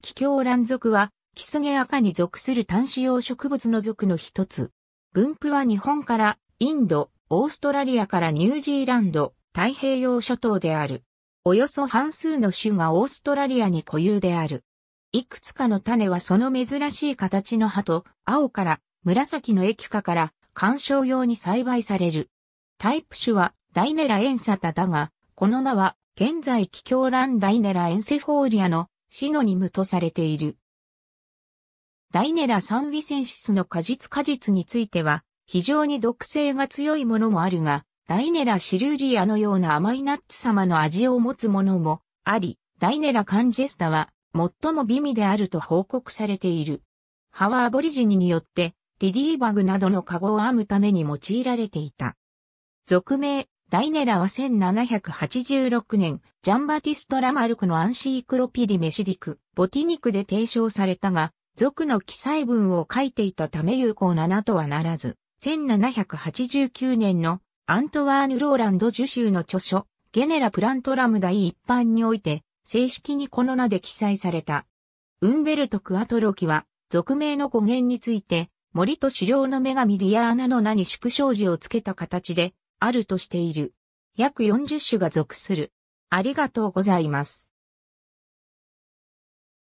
気境乱属は、キスゲアカに属する単子用植物の属の一つ。分布は日本からインド、オーストラリアからニュージーランド、太平洋諸島である。およそ半数の種がオーストラリアに固有である。いくつかの種はその珍しい形の葉と青から紫の液化から観賞用に栽培される。タイプ種はダイネラエンサタだが、この名は現在気境乱ダイネラエンセフォーリアのシノニムとされている。ダイネラ・サンウィセンシスの果実果実については、非常に毒性が強いものもあるが、ダイネラ・シルーリアのような甘いナッツ様の味を持つものもあり、ダイネラ・カンジェスタは最も美味であると報告されている。ハワーボリジニによって、ティリーバグなどのカゴを編むために用いられていた。俗名、ダイネラは1786年、ジャンバティスト・ラマルクのアンシークロピディ・メシディク、ボティニクで提唱されたが、俗の記載文を書いていたため有効ななとはならず、1789年のアントワーヌ・ローランド受賞の著書、ゲネラ・プラント・ラム第一般において、正式にこの名で記載された。ウンベルト・クアトロキは、俗名の語源について、森と狩猟の女神ディアーナの名に縮小字をつけた形で、あるとしている。約40種が属する。ありがとうございます。